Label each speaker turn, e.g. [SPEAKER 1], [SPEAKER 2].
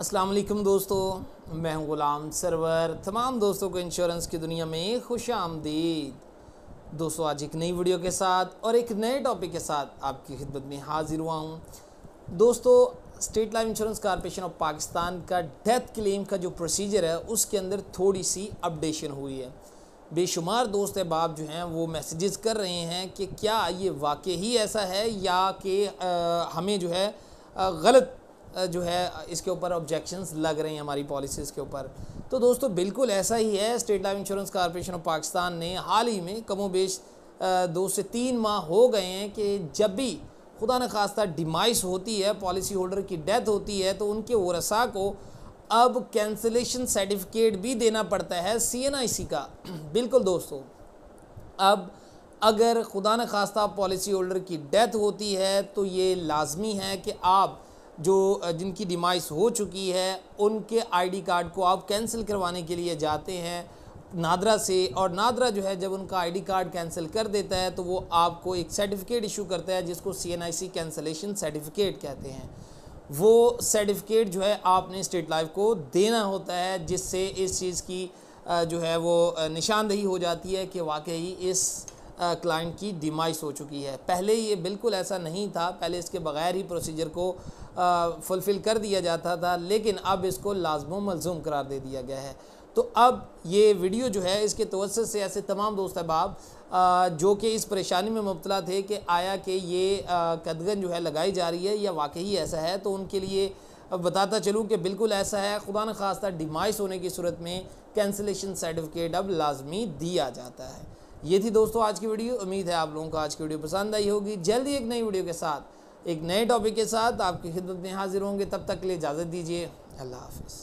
[SPEAKER 1] अस्सलाम वालेकुम दोस्तों मैं हूं ग़ुलाम सरवर तमाम दोस्तों को इंश्योरेंस की दुनिया में खुश आमदीद दोस्तों आज एक नई वीडियो के साथ और एक नए टॉपिक के साथ आपकी खिदमत में हाजिर हुआ हूं दोस्तों State Life Insurance Corporation of Pakistan का डेथ क्लेम का जो प्रोसीजर है उसके अंदर थोड़ी सी अपडेशन हुई है बेशुमार दोस्त अहबाब जो हैं वो मैसेजेस कर रहे हैं कि क्या ये वाकई ही ऐसा है या कि हमें जो है गलत जो है इसके ऊपर ऑब्जेक्शंस लग रहे हैं हमारी पॉलिसीज़ के ऊपर तो दोस्तों बिल्कुल ऐसा ही है State Life Insurance Corporation of Pakistan ने हाल ही में कमो बेश दो से तीन माह हो गए हैं कि जब भी खुदा न खास्ता डिमाइस होती है पॉलिसी होल्डर की डेथ होती है तो उनके वसा को अब कैंसलेशन सर्टिफिकेट भी देना पड़ता है सी का बिल्कुल दोस्तों अब अगर खुदा न खास्ता पॉलिसी होल्डर की डेथ होती है तो ये लाजमी है कि आप जो जिनकी डिमाइस हो चुकी है उनके आईडी कार्ड को आप कैंसिल करवाने के लिए जाते हैं नादरा से और नादरा जो है जब उनका आईडी कार्ड कैंसिल कर देता है तो वो आपको एक सर्टिफिकेट इशू करता है जिसको सीएनआईसी कैंसलेशन सर्टिफिकेट कहते हैं वो सर्टिफिकेट जो है आपने स्टेट लाइफ को देना होता है जिससे इस चीज़ की जो है वो निशानदेही हो जाती है कि वाकई इस क्लाइंट की डिमाइश हो चुकी है पहले ये बिल्कुल ऐसा नहीं था पहले इसके बग़ैर ही प्रोसीजर को फुलफ़िल कर दिया जाता था लेकिन अब इसको लाजमो मलजूम करार दे दिया गया है तो अब ये वीडियो जो है इसके तवस से ऐसे तमाम दोस्त अहबाब जो कि इस परेशानी में मुबतला थे कि आया कि ये कदगन जो है लगाई जा रही है या वाकई ऐसा है तो उनके लिए अब बताता चलूँ कि बिल्कुल ऐसा है खुदा न खास्ता डिमाइस होने की सूरत में कैंसलेशन सर्टिफिकेट अब लाजमी दिया जाता है ये थी दोस्तों आज की वीडियो उम्मीद है आप लोगों को आज की वीडियो पसंद आई होगी जल्दी एक नई वीडियो के साथ एक नए टॉपिक के साथ आपकी खिदमत में हाजिर होंगे तब तक के लिए इजाज़त दीजिए अल्लाह हाफिज़